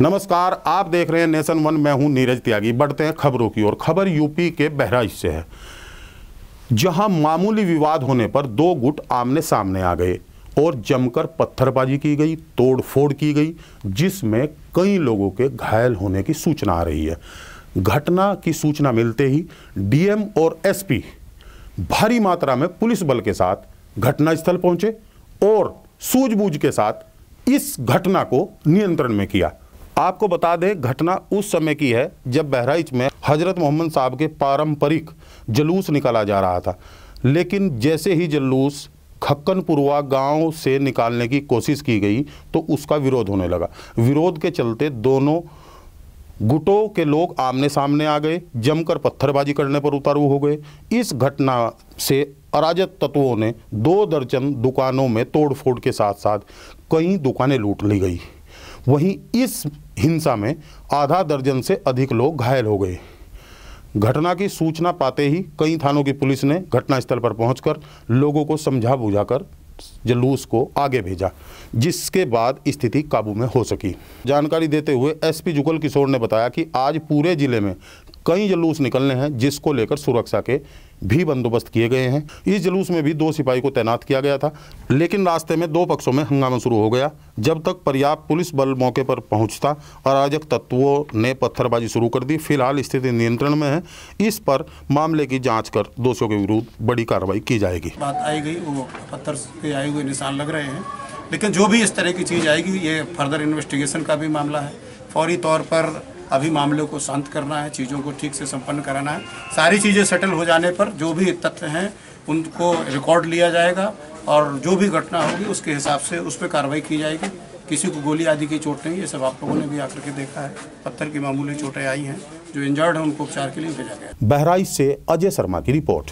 नमस्कार आप देख रहे हैं नेशन वन मैं हूं नीरज त्यागी बढ़ते हैं खबरों की ओर खबर यूपी के बहराइच से है जहां मामूली विवाद होने पर दो गुट आमने सामने आ गए और जमकर पत्थरबाजी की गई तोड़फोड़ की गई जिसमें कई लोगों के घायल होने की सूचना आ रही है घटना की सूचना मिलते ही डीएम और एसपी भारी मात्रा में पुलिस बल के साथ घटनास्थल पहुंचे और सूझबूझ के साथ इस घटना को नियंत्रण में किया आपको बता दें घटना उस समय की है जब बहराइच में हजरत मोहम्मद साहब के पारंपरिक जलूस निकाला जा रहा था लेकिन जैसे ही जलूस खक्कनपुरवा गांव से निकालने की कोशिश की गई तो उसका विरोध होने लगा विरोध के चलते दोनों गुटों के लोग आमने सामने आ गए जमकर पत्थरबाजी करने पर उतारू हो गए इस घटना से अराजक तत्वों ने दो दर्जन दुकानों में तोड़फोड़ के साथ साथ कई दुकानें लूट ली गई वहीं इस हिंसा में आधा दर्जन से अधिक लोग घायल हो गए घटना की सूचना पाते ही कई थानों की पुलिस ने घटनास्थल पर पहुंचकर लोगों को समझा बुझाकर जलूस को आगे भेजा जिसके बाद स्थिति काबू में हो सकी जानकारी देते हुए एसपी जुगल किशोर ने बताया कि आज पूरे जिले में कई जुलूस निकलने हैं जिसको लेकर सुरक्षा के भी बंदोबस्त किए गए हैं इस जुलूस में भी दो सिपाही को तैनात किया गया था लेकिन रास्ते में दो पक्षों में हंगामा शुरू हो गया जब तक पर्याप्त पुलिस बल मौके पर पहुंचता अराजक तत्वों ने पत्थरबाजी शुरू कर दी फिलहाल स्थिति नियंत्रण में है इस पर मामले की जांच कर दोषियों के विरुद्ध बड़ी कार्रवाई की जाएगी बात आई गई वो पत्थर के आए हुए निशान लग रहे हैं लेकिन जो भी इस तरह की चीज़ आएगी ये फर्दर इन्वेस्टिगेशन का भी मामला है फौरी तौर पर अभी मामले को शांत करना है चीज़ों को ठीक से संपन्न कराना है सारी चीज़ें सेटल हो जाने पर जो भी तथ्य हैं उनको रिकॉर्ड लिया जाएगा और जो भी घटना होगी उसके हिसाब से उस पर कार्रवाई की जाएगी किसी को गोली आदि की चोट नहीं ये सब आप लोगों ने भी आकर के देखा है पत्थर की मामूली चोटें आई हैं जो इंजर्ड हैं उनको उपचार के लिए भेजा गया बहराइच से अजय शर्मा की रिपोर्ट